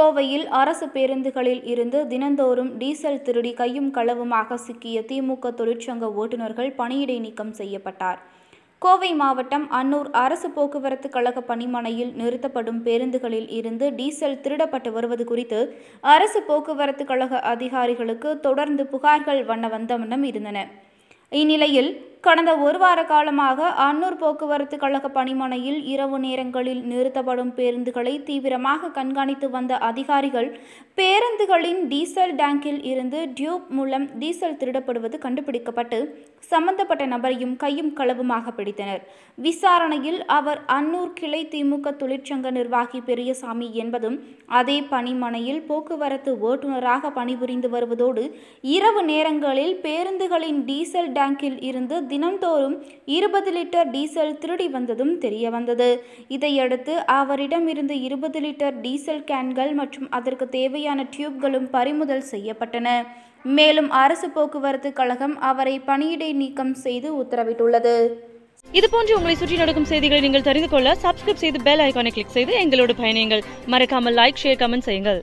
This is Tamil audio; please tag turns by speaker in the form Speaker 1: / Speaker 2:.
Speaker 1: கோவையில் அரசு பேருந்துகளில் இருந்து தினந்தோறும் டீசல் திருடி கையும் களவுமாக சிக்கிய திமுக தொழிற்சங்க ஓட்டுநர்கள் பணியிடை நீக்கம் செய்யப்பட்டார் கோவை மாவட்டம் அன்னூர் அரசு போக்குவரத்து கழக பணிமனையில் நிறுத்தப்படும் பேருந்துகளில் இருந்து டீசல் திருடப்பட்டு வருவது குறித்து அரசு போக்குவரத்து கழக அதிகாரிகளுக்கு தொடர்ந்து புகார்கள் வண்ண வந்தவண்ணம் இருந்தன இந்நிலையில் கடந்த ஒரு வார காலமாக அன்னூர் போக்குவரத்து கழக பணிமனையில் இரவு நேரங்களில் நிறுத்தப்படும் பேருந்துகளை தீவிரமாக கண்காணித்து வந்த அதிகாரிகள் பேருந்துகளின் டீசல் டேங்கில் இருந்து டியூப் மூலம் டீசல் திருடப்படுவது கண்டுபிடிக்கப்பட்டு சம்பந்தப்பட்ட நபரையும் கையும் களவுமாக பிடித்தனர் விசாரணையில் அவர் அன்னூர் கிளை திமுக தொழிற்சங்க நிர்வாகி பெரியசாமி என்பதும் அதே பணிமனையில் போக்குவரத்து ஓட்டுநராக பணிபுரிந்து வருவதோடு இரவு நேரங்களில் பேருந்துகளின் டீசல் டேங்கில் இருந்து தினந்தோறும் இருபது லிட்டர் டீசல் திருடி வந்ததும் தெரிய வந்தது இதையடுத்து அவரிடம் இருந்து இருபது லிட்டர் டீசல் கேன்கள் மற்றும் அதற்கு தேவையான டியூப்களும் பறிமுதல் செய்யப்பட்டன மேலும் அரசு போக்குவரத்து கழகம் அவரை பணியிடை நீக்கம் செய்து உத்தரவிட்டுள்ளது இதுபோன்று உங்களை சுற்றி நடக்கும் செய்திகளை நீங்கள் தெரிந்து கொள்ள சப்ஸ்கிரைப் செய்து பெல் ஐக்கானை கிளிக் செய்து எங்களோடு பயணியுங்கள் மறக்காமல் லைக் ஷேர் கமெண்ட் செய்யுங்கள்